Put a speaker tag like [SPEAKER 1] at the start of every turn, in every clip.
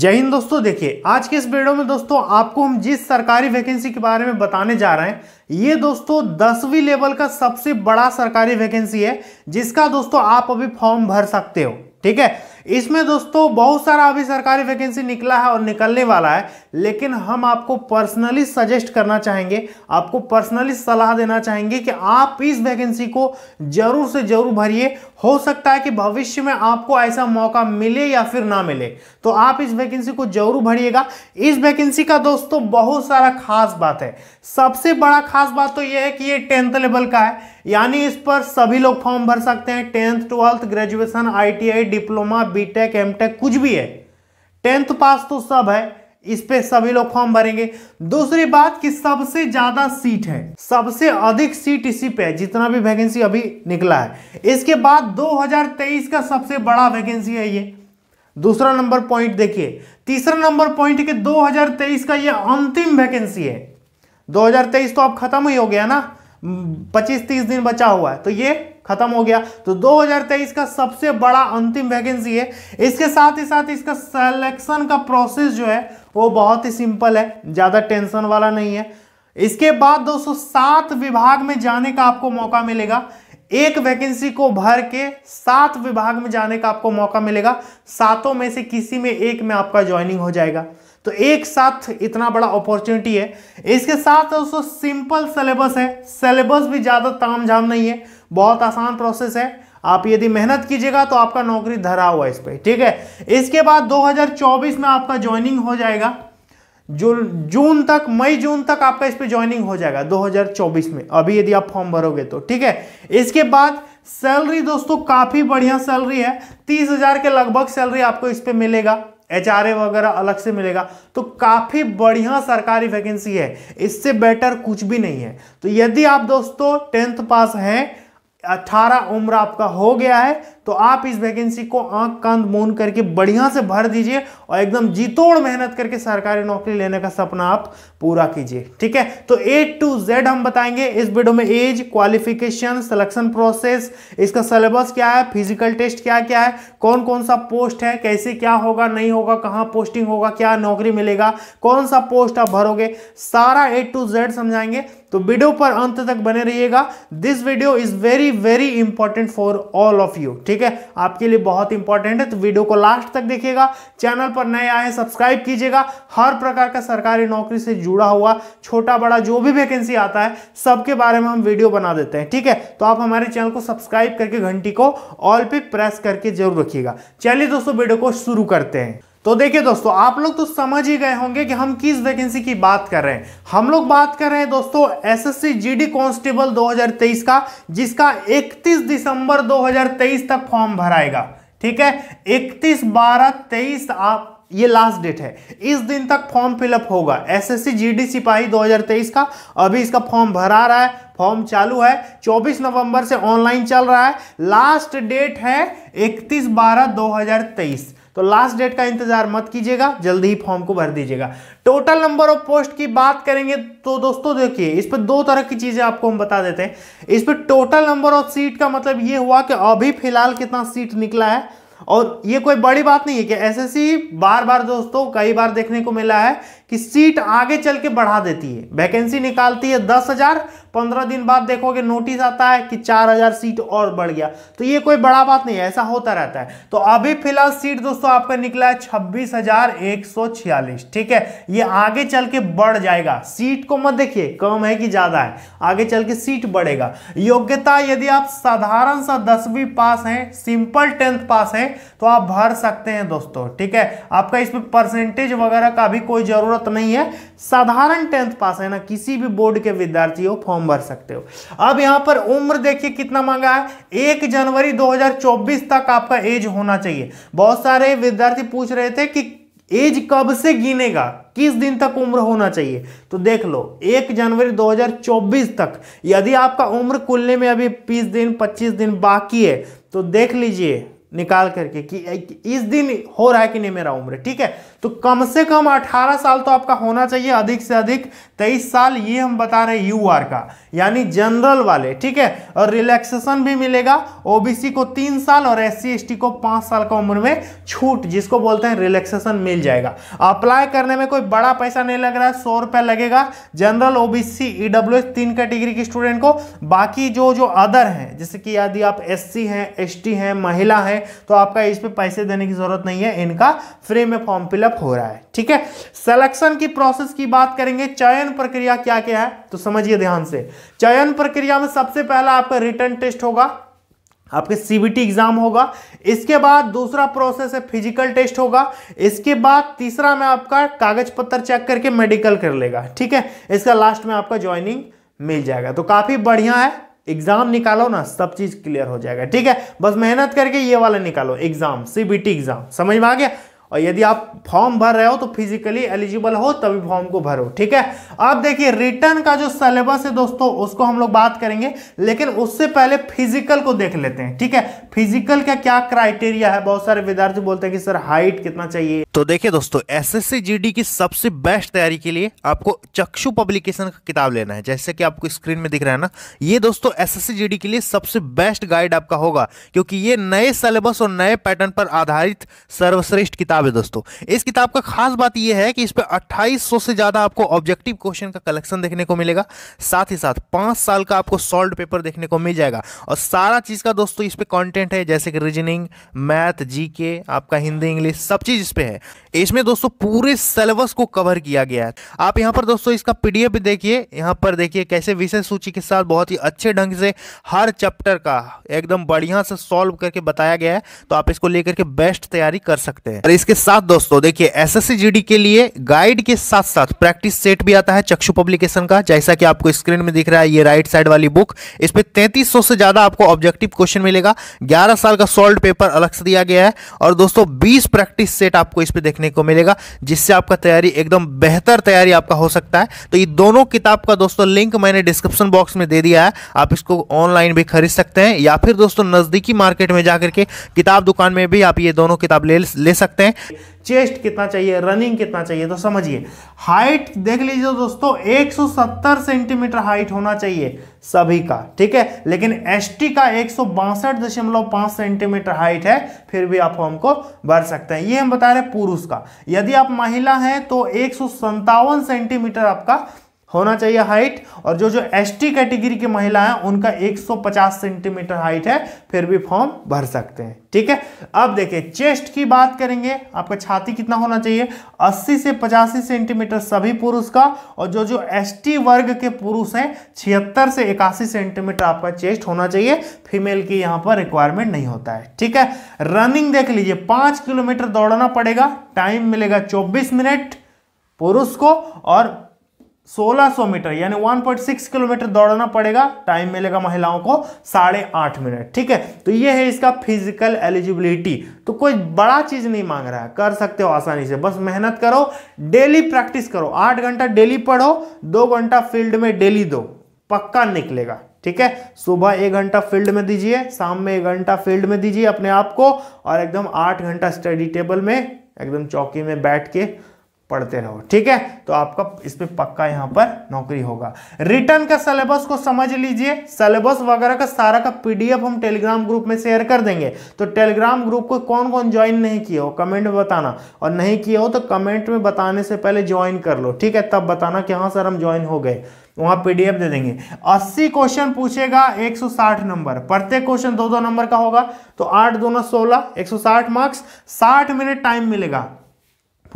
[SPEAKER 1] जय हिंद दोस्तों देखिए आज के इस वीडियो में दोस्तों आपको हम जिस सरकारी वैकेंसी के बारे में बताने जा रहे हैं ये दोस्तों दसवीं लेवल का सबसे बड़ा सरकारी वैकेंसी है जिसका दोस्तों आप अभी फॉर्म भर सकते हो ठीक है इसमें दोस्तों बहुत सारा अभी सरकारी वैकेंसी निकला है और निकलने वाला है लेकिन हम आपको पर्सनली सजेस्ट करना चाहेंगे आपको पर्सनली सलाह देना चाहेंगे कि आप इस वैकेंसी को जरूर से जरूर भरिए हो सकता है कि भविष्य में आपको ऐसा मौका मिले या फिर ना मिले तो आप इस वैकेंसी को जरूर भरिएगा इस वैकेंसी का दोस्तों बहुत सारा खास बात है सबसे बड़ा खास बात तो यह है कि ये टेंथ लेवल का है यानी इस पर सभी लोग फॉर्म भर सकते हैं tenth twelfth graduation ITI diploma BTech MTech कुछ भी है टेंथ पास तो सब है इस पे सभी लोग फॉर्म भरेंगे दूसरी बात कि सबसे ज्यादा सीट है सबसे अधिक सीट इसी पे है जितना भी वैकेंसी अभी निकला है इसके बाद 2023 का सबसे बड़ा वैकेंसी है ये दूसरा नंबर पॉइंट देखिए तीसरा नंबर पॉइंट के 2023 का ये अंतिम वैकेंसी है 2023 तो अब खत्म ही हो गया ना पच्चीस तीस दिन बचा हुआ है तो ये खत्म हो गया तो 2023 का सबसे बड़ा अंतिम वैकेंसी है इसके साथ ही साथ इसका सिलेक्शन का प्रोसेस जो है वो बहुत ही सिंपल है ज़्यादा टेंशन वाला नहीं है इसके बाद दोस्तों सात विभाग में जाने का आपको मौका मिलेगा एक वैकेंसी को भर के सात विभाग में जाने का आपको मौका मिलेगा सातों में से किसी में एक में आपका ज्वाइनिंग हो जाएगा तो एक साथ इतना बड़ा अपॉर्चुनिटी है इसके साथ दोस्तों सिंपल सिलेबस है सिलेबस भी ज़्यादा ताम झाम नहीं है बहुत आसान प्रोसेस है आप यदि मेहनत कीजिएगा तो आपका नौकरी धरा हुआ इस पर ठीक है इसके बाद 2024 में आपका ज्वाइनिंग हो जाएगा जो जून तक मई जून तक आपका इस पर ज्वाइनिंग हो जाएगा 2024 में अभी यदि आप फॉर्म भरोगे तो ठीक है इसके बाद सैलरी दोस्तों काफ़ी बढ़िया सैलरी है तीस हज़ार के लगभग सैलरी आपको इस पर मिलेगा एच वगैरह अलग से मिलेगा तो काफ़ी बढ़िया सरकारी वैकेंसी है इससे बेटर कुछ भी नहीं है तो यदि आप दोस्तों टेंथ पास हैं अठारह उम्र आपका हो गया है तो आप इस वैकेंसी को आंख कान मून करके बढ़िया से भर दीजिए और एकदम जीतोड़ मेहनत करके सरकारी नौकरी लेने का सपना आप पूरा कीजिए ठीक है तो ए टू जेड हम बताएंगे इस वीडियो में एज क्वालिफिकेशन सिलेक्शन प्रोसेस इसका सिलेबस क्या है फिजिकल टेस्ट क्या क्या है कौन कौन सा पोस्ट है कैसे क्या होगा नहीं होगा कहाँ पोस्टिंग होगा क्या नौकरी मिलेगा कौन सा पोस्ट आप भरोगे सारा ए टू जेड समझाएंगे तो वीडियो पर अंत तक बने रहिएगा this video is very very important for all of you ठीक ठीक है आपके लिए बहुत इंपॉर्टेंट है तो वीडियो को लास्ट तक देखिएगा चैनल पर नए आए सब्सक्राइब कीजिएगा हर प्रकार का सरकारी नौकरी से जुड़ा हुआ छोटा बड़ा जो भी वैकेंसी आता है सबके बारे में हम वीडियो बना देते हैं ठीक है तो आप हमारे चैनल को सब्सक्राइब करके घंटी को ऑल पे प्रेस करके जरूर रखिएगा चलिए दोस्तों वीडियो को शुरू करते हैं तो देखिए दोस्तों आप लोग तो समझ ही गए होंगे कि हम किस वैकेंसी की बात कर रहे हैं हम लोग बात कर रहे हैं दोस्तों एसएससी जीडी कांस्टेबल 2023 का जिसका 31 दिसंबर 2023 तक फॉर्म भराएगा ठीक है 31 बारह तेईस आप ये लास्ट डेट है इस दिन तक फॉर्म फिलअप होगा एसएससी जीडी सिपाही 2023 का अभी इसका फॉर्म भरा रहा है फॉर्म चालू है 24 नवंबर से ऑनलाइन चल रहा है लास्ट डेट है 31 बारह 2023 तो लास्ट डेट का इंतजार मत कीजिएगा जल्दी ही फॉर्म को भर दीजिएगा टोटल नंबर ऑफ पोस्ट की बात करेंगे तो दोस्तों देखिए इस पर दो तरह की चीजें आपको हम बता देते हैं इस पर टोटल नंबर ऑफ सीट का मतलब ये हुआ कि अभी फिलहाल कितना सीट निकला है और ये कोई बड़ी बात नहीं है कि एसएससी बार बार दोस्तों कई बार देखने को मिला है कि सीट आगे चल के बढ़ा देती है वैकेंसी निकालती है दस हजार पंद्रह दिन बाद देखोगे नोटिस आता है कि चार हजार सीट और बढ़ गया तो ये कोई बड़ा बात नहीं है ऐसा होता रहता है तो अभी फिलहाल सीट दोस्तों आपका निकला है छब्बीस हजार एक सौ छियालीस ठीक है ये आगे चल के बढ़ जाएगा सीट को मत देखिए कम है कि ज्यादा है आगे चल के सीट बढ़ेगा योग्यता यदि आप साधारण सा दसवीं पास है सिंपल टेंथ पास है तो आप भर सकते हैं दोस्तों ठीक है आपका इसमें परसेंटेज वगैरह का भी कोई जरूरत जरूरत नहीं है साधारण टेंथ पास है ना किसी भी बोर्ड के विद्यार्थी हो फॉर्म भर सकते हो अब यहां पर उम्र देखिए कितना मांगा है एक जनवरी 2024 तक आपका एज होना चाहिए बहुत सारे विद्यार्थी पूछ रहे थे कि एज कब से गिनेगा किस दिन तक उम्र होना चाहिए तो देख लो एक जनवरी 2024 तक यदि आपका उम्र कुलने में अभी बीस दिन पच्चीस दिन बाकी है तो देख लीजिए निकाल करके कि इस दिन हो रहा है कि नहीं मेरा उम्र ठीक है तो कम से कम 18 साल तो आपका होना चाहिए अधिक से अधिक 23 साल ये हम बता रहे हैं यूआर का यानी जनरल वाले ठीक है और रिलैक्सेशन भी मिलेगा ओबीसी को तीन साल और एस सी को पांच साल का उम्र में छूट जिसको बोलते हैं रिलैक्सेशन मिल जाएगा अप्लाई करने में कोई बड़ा पैसा नहीं लग रहा है सौ रुपया लगेगा जनरल ओबीसी ईडब्ल्यू तीन कैटेगरी के स्टूडेंट को बाकी जो जो अदर हैं जैसे कि यदि आप सी हैं एसटी हैं महिला हैं तो आपका इस पर पैसे देने की जरूरत नहीं है इनका फ्री में फॉर्म फिलअप डेवलप हो रहा है ठीक है सिलेक्शन की प्रोसेस की बात करेंगे चयन प्रक्रिया क्या क्या है तो समझिए ध्यान से चयन प्रक्रिया में सबसे पहला आपका रिटर्न टेस्ट होगा आपके सीबीटी एग्जाम होगा इसके बाद दूसरा प्रोसेस है फिजिकल टेस्ट होगा इसके बाद तीसरा में आपका कागज पत्र चेक करके मेडिकल कर लेगा ठीक है इसका लास्ट में आपका ज्वाइनिंग मिल जाएगा तो काफी बढ़िया है एग्जाम निकालो ना सब चीज क्लियर हो जाएगा ठीक है बस मेहनत करके ये वाला निकालो एग्जाम सीबीटी एग्जाम समझ में आ गया और यदि आप फॉर्म भर रहे हो तो फिजिकली एलिजिबल हो तभी फॉर्म को भरो ठीक है अब देखिए रिटर्न का जो सिलेबस है दोस्तों उसको हम लोग बात करेंगे लेकिन उससे पहले फिजिकल को देख लेते हैं ठीक है फिजिकल का क्या क्राइटेरिया है बहुत सारे विद्यार्थी बोलते हैं कि सर हाइट कितना चाहिए तो देखिए दोस्तों एस जीडी की सबसे बेस्ट तैयारी के लिए आपको चक्षु पब्लिकेशन का किताब लेना है जैसे कि आपको स्क्रीन में दिख रहा है ना ये दोस्तों एस एस के लिए सबसे बेस्ट गाइड आपका होगा क्योंकि ये नए सिलेबस और नए पैटर्न पर आधारित सर्वश्रेष्ठ किताब किताब है दोस्तों इस किताब का खास बात यह है कि इस पर अट्ठाईस से ज़्यादा आपको ऑब्जेक्टिव क्वेश्चन का कलेक्शन देखने को मिलेगा साथ ही साथ पाँच साल का आपको सॉल्व पेपर देखने को मिल जाएगा और सारा चीज़ का दोस्तों इस पर कॉन्टेंट है जैसे कि रीजनिंग मैथ जी आपका हिंदी इंग्लिश सब चीज़ इस पर है इसमें दोस्तों पूरे सिलेबस को कवर किया गया है आप यहाँ पर दोस्तों इसका पी भी देखिए यहाँ पर देखिए कैसे विषय सूची के साथ बहुत ही अच्छे ढंग से हर चैप्टर का एकदम बढ़िया से सॉल्व करके बताया गया है तो आप इसको लेकर के बेस्ट तैयारी कर सकते हैं और इस इसके साथ दोस्तों देखिए एसएससी जीडी के लिए गाइड के साथ साथ प्रैक्टिस सेट भी आता है चक्षु पब्लिकेशन का जैसा कि आपको स्क्रीन में दिख रहा है ये राइट साइड वाली बुक इस पर तैंतीस से ज़्यादा आपको ऑब्जेक्टिव क्वेश्चन मिलेगा ग्यारह साल का सोल्व पेपर अलग से दिया गया है और दोस्तों बीस प्रैक्टिस सेट आपको इस पर देखने को मिलेगा जिससे आपका तैयारी एकदम बेहतर तैयारी आपका हो सकता है तो ये दोनों किताब का दोस्तों लिंक मैंने डिस्क्रिप्शन बॉक्स में दे दिया है आप इसको ऑनलाइन भी खरीद सकते हैं या फिर दोस्तों नज़दीकी मार्केट में जाकर के किताब दुकान में भी आप ये दोनों किताब ले ले सकते हैं चेस्ट कितना चाहिए रनिंग कितना चाहिए तो समझिए हाइट देख लीजिए दोस्तों 170 सेंटीमीटर हाइट होना चाहिए सभी का ठीक है लेकिन एसटी का एक सेंटीमीटर हाइट है फिर भी आप हमको भर सकते हैं ये हम बता रहे पुरुष का यदि आप महिला हैं तो एक सेंटीमीटर आपका होना चाहिए हाइट और जो जो एसटी कैटेगरी की महिला है उनका 150 सेंटीमीटर हाइट है फिर भी फॉर्म भर सकते हैं ठीक है अब देखिए चेस्ट की बात करेंगे आपका छाती कितना होना चाहिए 80 से पचासी सेंटीमीटर सभी पुरुष का और जो जो एसटी वर्ग के पुरुष हैं छिहत्तर से इक्यासी सेंटीमीटर आपका चेस्ट होना चाहिए फीमेल की यहाँ पर रिक्वायरमेंट नहीं होता है ठीक है रनिंग देख लीजिए पाँच किलोमीटर दौड़ना पड़ेगा टाइम मिलेगा चौबीस मिनट पुरुष को और 1600 मीटर यानी 1.6 किलोमीटर दौड़ना पड़ेगा टाइम मिलेगा महिलाओं को साढ़े आठ मिनट ठीक है तो ये है इसका फिजिकल एलिजिबिलिटी तो कोई बड़ा चीज नहीं मांग रहा है कर सकते हो आसानी से बस मेहनत करो डेली प्रैक्टिस करो आठ घंटा डेली पढ़ो दो घंटा फील्ड में डेली दो पक्का निकलेगा ठीक है सुबह एक घंटा फील्ड में दीजिए शाम में एक घंटा फील्ड में दीजिए अपने आप को और एकदम आठ घंटा स्टडी टेबल में एकदम चौकी में बैठ के पढ़ते रहो ठीक है तो आपका इसमें पक्का यहाँ पर नौकरी होगा रिटर्न का सिलेबस को समझ लीजिए सिलेबस वगैरह का सारा का पीडीएफ हम टेलीग्राम ग्रुप में शेयर कर देंगे तो टेलीग्राम ग्रुप को कौन कौन ज्वाइन नहीं किया हो कमेंट में बताना और नहीं किया हो तो कमेंट में बताने से पहले ज्वाइन कर लो ठीक है तब बताना कि हाँ सर हम ज्वाइन हो गए वहां पीडीएफ दे देंगे 80 क्वेश्चन पूछेगा 160 नंबर प्रत्येक क्वेश्चन दो दो नंबर का होगा तो आठ दोनों सोलह एक मार्क्स 60 मिनट टाइम मिलेगा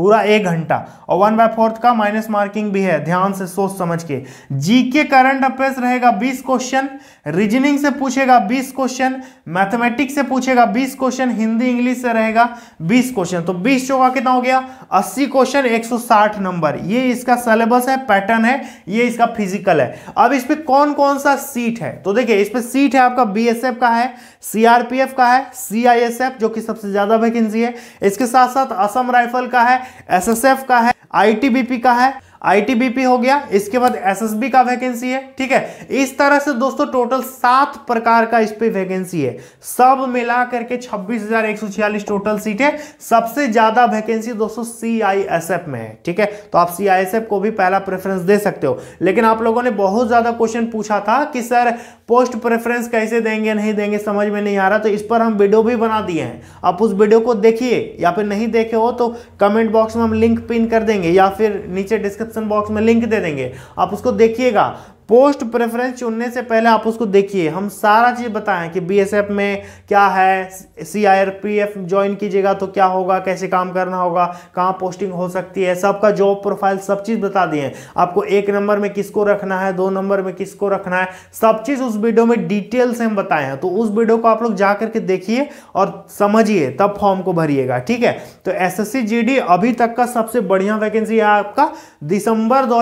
[SPEAKER 1] पूरा एक घंटा और वन बाय फोर्थ का माइनस मार्किंग भी है ध्यान से सोच समझ के जीके करंट अफेयर्स रहेगा 20 क्वेश्चन रीजनिंग से पूछेगा 20 क्वेश्चन मैथमेटिक्स से पूछेगा 20 क्वेश्चन हिंदी इंग्लिश से रहेगा 20 क्वेश्चन तो 20 चौका कितना हो गया 80 क्वेश्चन 160 नंबर ये इसका सिलेबस है पैटर्न है ये इसका फिजिकल है अब इस पर कौन कौन सा सीट है तो देखिए इस पर सीट है आपका बी का है सीआरपीएफ का है सीआईएसएफ जो कि सबसे ज्यादा वैकेंसी है इसके साथ साथ असम राइफल का है एसएसएफ का है आईटीबीपी का है आईटीबीपी हो गया इसके बाद एसएसबी का वैकेंसी है ठीक है इस तरह से दोस्तों टोटल सात प्रकार का इस पर वैकेंसी है सब मिला करके छब्बीस टोटल सीट है सबसे ज्यादा वैकेंसी दोस्तों सीआईएसएफ में है ठीक है तो आप सीआईएसएफ को भी पहला प्रेफरेंस दे सकते हो लेकिन आप लोगों ने बहुत ज्यादा क्वेश्चन पूछा था कि सर पोस्ट प्रेफरेंस कैसे देंगे नहीं देंगे समझ में नहीं आ रहा तो इस पर हम वीडियो भी बना दिए हैं आप उस वीडियो को देखिए या फिर नहीं देखे हो तो कमेंट बॉक्स में हम लिंक पिन कर देंगे या फिर नीचे डिस्क्रिप डिस्क्रिप्शन बॉक्स में लिंक दे देंगे आप उसको देखिएगा पोस्ट प्रेफरेंस चुनने से पहले आप उसको देखिए हम सारा चीज़ बताएं कि बीएसएफ में क्या है सीआरपीएफ ज्वाइन कीजिएगा तो क्या होगा कैसे काम करना होगा कहाँ पोस्टिंग हो सकती है सबका जॉब प्रोफाइल सब चीज़ बता दिए आपको एक नंबर में किसको रखना है दो नंबर में किसको रखना है सब चीज़ उस वीडियो में डिटेल से हम बताए हैं तो उस वीडियो को आप लोग जा करके देखिए और समझिए तब फॉर्म को भरिएगा ठीक है तो एस एस अभी तक का सबसे बढ़िया वैकेंसी है आपका दिसंबर दो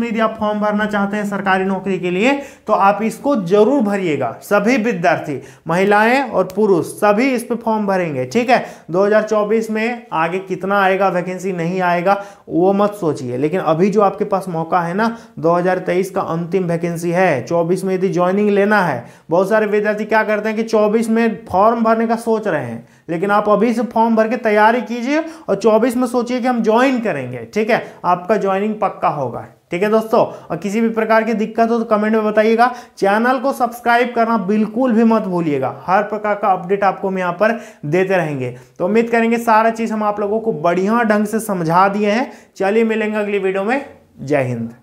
[SPEAKER 1] में यदि आप फॉर्म भरना चाहते हैं सरकारी सरकारी नौकरी के लिए तो आप इसको जरूर भरिएगा सभी विद्यार्थी महिलाएं और पुरुष सभी इस पर फॉर्म भरेंगे ठीक है 2024 में आगे कितना आएगा वैकेंसी नहीं आएगा वो मत सोचिए लेकिन अभी जो आपके पास मौका है ना 2023 का अंतिम वैकेंसी है 24 में यदि ज्वाइनिंग लेना है बहुत सारे विद्यार्थी क्या करते हैं कि 24 में फॉर्म भरने का सोच रहे हैं लेकिन आप अभी से फॉर्म भर के तैयारी कीजिए और 24 में सोचिए कि हम ज्वाइन करेंगे ठीक है आपका ज्वाइनिंग पक्का होगा ठीक है दोस्तों और किसी भी प्रकार की दिक्कत हो तो कमेंट में बताइएगा चैनल को सब्सक्राइब करना बिल्कुल भी मत भूलिएगा हर प्रकार का अपडेट आपको हम यहाँ पर देते रहेंगे तो उम्मीद करेंगे सारा चीज़ हम आप लोगों को बढ़िया ढंग से समझा दिए हैं चलिए मिलेंगे अगली वीडियो में जय हिंद